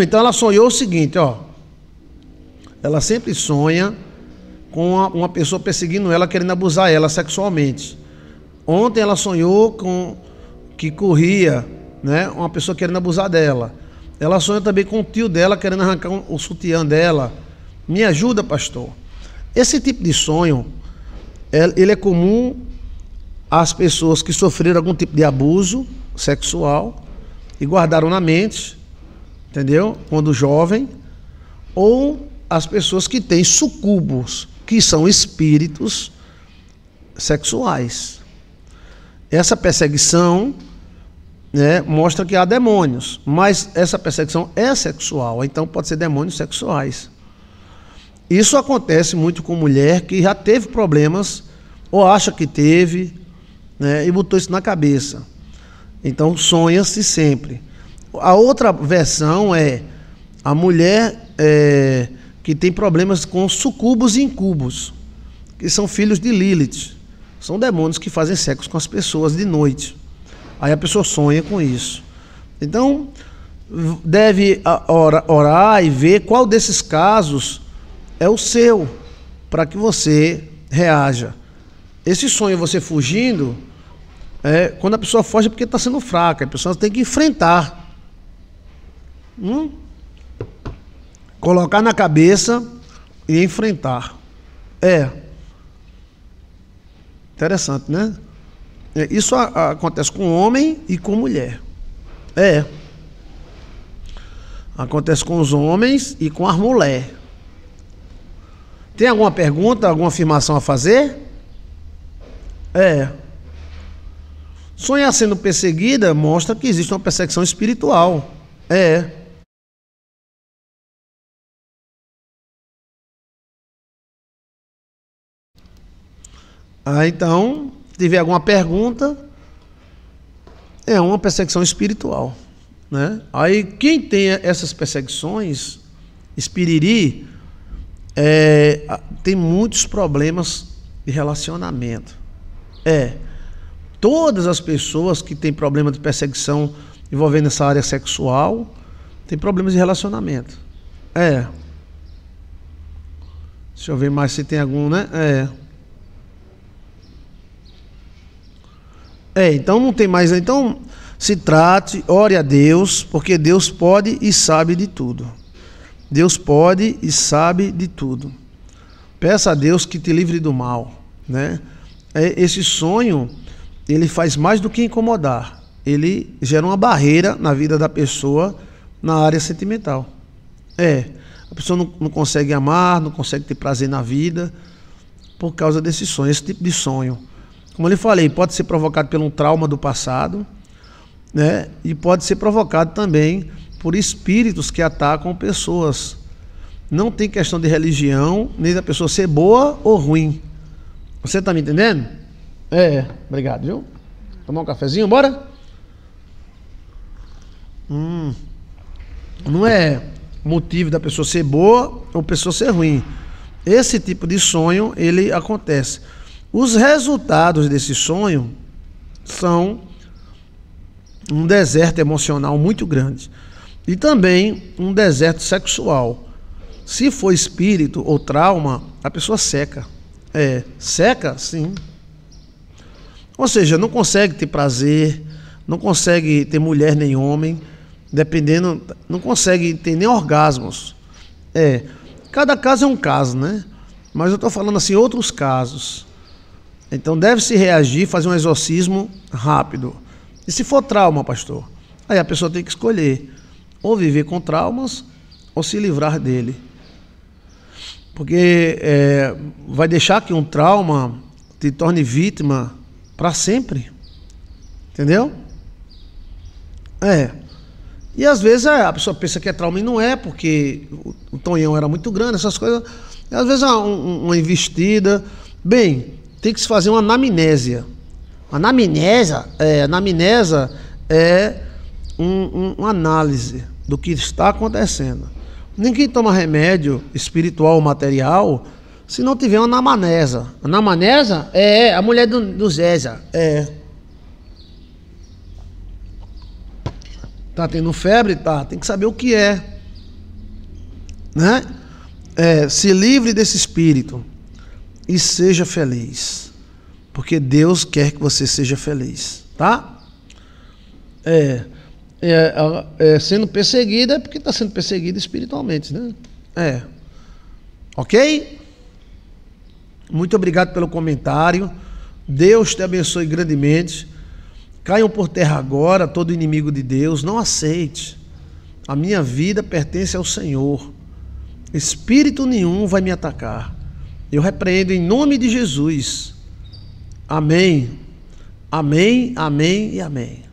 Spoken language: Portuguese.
Então ela sonhou o seguinte, ó. Ela sempre sonha com uma, pessoa perseguindo ela, querendo abusar ela sexualmente. Ontem ela sonhou com que corria, né, uma pessoa querendo abusar dela. Ela sonha também com o tio dela querendo arrancar o sutiã dela. Me ajuda, pastor. Esse tipo de sonho, é, ele é comum às pessoas que sofreram algum tipo de abuso sexual e guardaram na mente entendeu? Quando jovem, ou as pessoas que têm sucubos, que são espíritos sexuais. Essa perseguição né, mostra que há demônios, mas essa perseguição é sexual, então pode ser demônios sexuais. Isso acontece muito com mulher que já teve problemas, ou acha que teve, né, e botou isso na cabeça. Então sonha-se sempre. A outra versão é a mulher é, que tem problemas com sucubos e incubos, que são filhos de Lilith. São demônios que fazem sexo com as pessoas de noite. Aí a pessoa sonha com isso. Então, deve ah, orar e ver qual desses casos é o seu, para que você reaja. Esse sonho, você fugindo, é, quando a pessoa foge é porque está sendo fraca, a pessoa tem que enfrentar Hum? Colocar na cabeça e enfrentar. É. Interessante, né? É, isso acontece com homem e com mulher. É. Acontece com os homens e com as mulheres. Tem alguma pergunta, alguma afirmação a fazer? É. Sonhar sendo perseguida mostra que existe uma perseguição espiritual. É. Ah, então, se tiver alguma pergunta, é uma perseguição espiritual. Né? Aí, quem tem essas perseguições, espiriri, é, tem muitos problemas de relacionamento. É, todas as pessoas que têm problema de perseguição envolvendo essa área sexual têm problemas de relacionamento. É. Deixa eu ver mais se tem algum, né? É. É, então não tem mais. Né? Então se trate, ore a Deus, porque Deus pode e sabe de tudo. Deus pode e sabe de tudo. Peça a Deus que te livre do mal, né? É, esse sonho ele faz mais do que incomodar. Ele gera uma barreira na vida da pessoa na área sentimental. É, a pessoa não, não consegue amar, não consegue ter prazer na vida por causa desse sonho, esse tipo de sonho. Como eu lhe falei, pode ser provocado pelo um trauma do passado, né? E pode ser provocado também por espíritos que atacam pessoas. Não tem questão de religião, nem da pessoa ser boa ou ruim. Você está me entendendo? É, obrigado, viu? Tomar um cafezinho, bora? Hum. Não é motivo da pessoa ser boa ou pessoa ser ruim. Esse tipo de sonho, ele acontece. Os resultados desse sonho são um deserto emocional muito grande e também um deserto sexual. Se for espírito ou trauma, a pessoa seca. É, seca, sim. Ou seja, não consegue ter prazer, não consegue ter mulher nem homem, dependendo, não consegue ter nem orgasmos. É, cada caso é um caso, né? Mas eu estou falando assim, outros casos. Então deve-se reagir, fazer um exorcismo rápido. E se for trauma, pastor? Aí a pessoa tem que escolher ou viver com traumas ou se livrar dele. Porque é, vai deixar que um trauma te torne vítima para sempre. Entendeu? É. E às vezes é, a pessoa pensa que é trauma e não é, porque o, tonhão era muito grande, essas coisas. E, às vezes uma, uma investida. Bem, tem que se fazer uma anamnésia. Anamnésia é, anamnésia é um, um, uma análise do que está acontecendo. Ninguém toma remédio espiritual ou material se não tiver uma anamnésia. Anamnésia é, é a mulher do, do Zéza. É. Tá tendo febre? Tá. Tem que saber o que é. Né? É, se livre desse espírito e seja feliz. Porque Deus quer que você seja feliz, tá? É, é, é sendo perseguida é porque está sendo perseguida espiritualmente, né? É. Ok? Muito obrigado pelo comentário. Deus te abençoe grandemente. Caiam por terra agora todo inimigo de Deus. Não aceite. A minha vida pertence ao Senhor. Espírito nenhum vai me atacar. Eu repreendo em nome de Jesus. Amém. Amém, amém e amém.